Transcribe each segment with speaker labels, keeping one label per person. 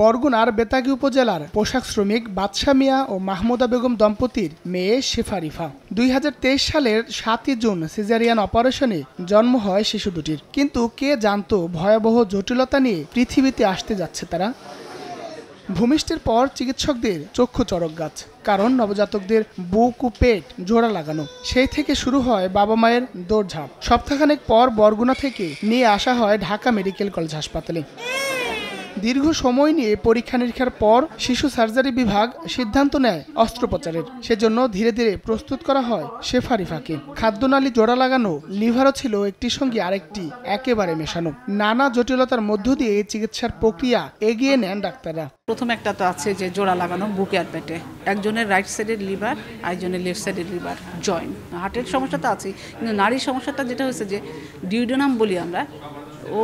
Speaker 1: বরগুনার বেতাগী উপজেলার পোশাক শ্রমিক বাদশা মিয়া ও মাহমুদা বেগম দম্পতির মেয়ে দুই হাজার দুই সালের সাতই জুন সিজারিয়ান অপারেশনে জন্ম হয় শিশু দুটির কিন্তু কে জানতো ভয়াবহ জটিলতা নিয়ে পৃথিবীতে আসতে যাচ্ছে তারা ভূমিষ্ঠের পর চিকিৎসকদের চক্ষু চড়ক গাছ কারণ নবজাতকদের বুক ও পেট জোড়া লাগানো সেই থেকে শুরু হয় বাবা মায়ের দৌড়ঝাঁপ সপ্তাহখানেক পর বরগুনা থেকে নিয়ে আসা হয় ঢাকা মেডিকেল কলেজ হাসপাতালে দীর্ঘ সময় নিয়ে পরীক্ষা নিরীক্ষার পর শিশু সার্জারি বিভাগ সিদ্ধান্ত নেয় অস্ত্রোপচারের সেজন্য ধীরে ধীরে প্রস্তুত করা হয় শেফারিফাকে খাদ্যনালী জোড়া লাগানো লিভারও ছিল একটি সঙ্গে আরেকটি একেবারে মেশানো নানা জটিলতার মধ্য দিয়ে এই চিকিৎসার প্রক্রিয়া এগিয়ে নেন ডাক্তাররা
Speaker 2: প্রথম একটা তো আছে যে জোড়া লাগানো বুকে আর পেটে একজনের রাইট সাইডের লিভার আরেকজনের লেফট সাইডের লিভার জয়েন্ট হার্টের সমস্যা তো আছে কিন্তু নারীর সমস্যাটা যেটা হয়েছে যে ডিউডোনাম বলি আমরা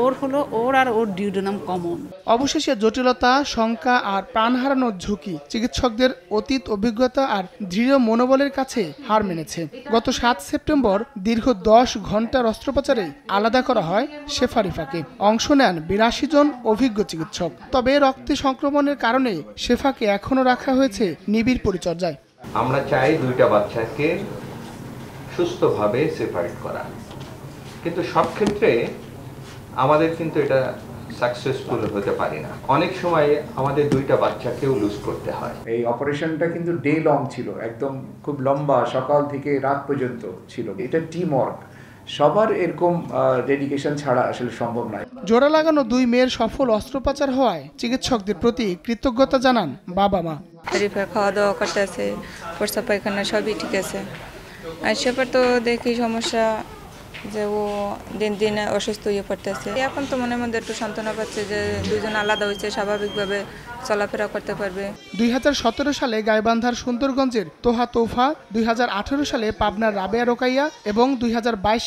Speaker 1: ওর হলো ওর আর ওর ডিউডোনাম কমন অবশেষে জটিলতা শঙ্কা আর প্রাণ হারানোর ঝুঁকি চিকিৎসকদের অতীত অভিজ্ঞতা আর দৃঢ় মনোবলের কাছে হার মেনেছে গত সাত সেপ্টেম্বর দীর্ঘ দশ ঘন্টার অস্ত্রোপচারে আলাদা করা হয় শেফারিফাকে অংশ নেন বিরাশি জন অভিজ্ঞ চিকিৎসক তবে রক্তে সংক্রমণের কারণে শেফাকে এখনও রাখা হয়েছে নিবিড় পরিচর্যায় আমরা চাই দুইটা বাচ্চাকে সুস্থভাবে সেপারেট করা কিন্তু সব ক্ষেত্রে আমাদের কিন্তু এটা সাকসেসফুল হতে পারি না অনেক সময় আমাদের দুইটা বাচ্চাকেও লুজ করতে হয় এই অপারেশনটা কিন্তু ডে লং ছিল একদম খুব লম্বা সকাল থেকে রাত পর্যন্ত ছিল এটা টিম ওয়ার্ক সবার এরকম ডেডিকেশন ছাড়া আসলে সম্ভব নয় জোড়া লাগানো দুই মেয়ের সফল অস্ত্রোপচার হওয়ায় চিকিৎসকদের প্রতি কৃতজ্ঞতা জানান বাবা মা
Speaker 3: শরীফের খাওয়া দাওয়া আছে প্রস্তাব পায়খানা সবই ঠিক আছে আর সেবার তো দেখি সমস্যা যে ও দিন দিন অসুস্থ হয়ে পড়তেছে এখন তো মনের মধ্যে একটু সান্ত্বনা পাচ্ছে যে দুজন আলাদা হয়েছে স্বাভাবিকভাবে চলাফেরা করতে পারবে
Speaker 1: দুই সালে গাইবান্ধার সুন্দরগঞ্জের তোহা তোফা দুই সালে পাবনার রাবেয়া রোকাইয়া এবং দুই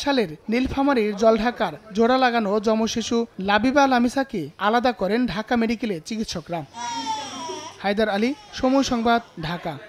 Speaker 1: সালের নীলফামারীর জলঢাকার জোড়া লাগানো যমশিশু লাবিবা লামিসাকে আলাদা করেন ঢাকা মেডিকেলে চিকিৎসকরা হায়দার আলী সময় সংবাদ ঢাকা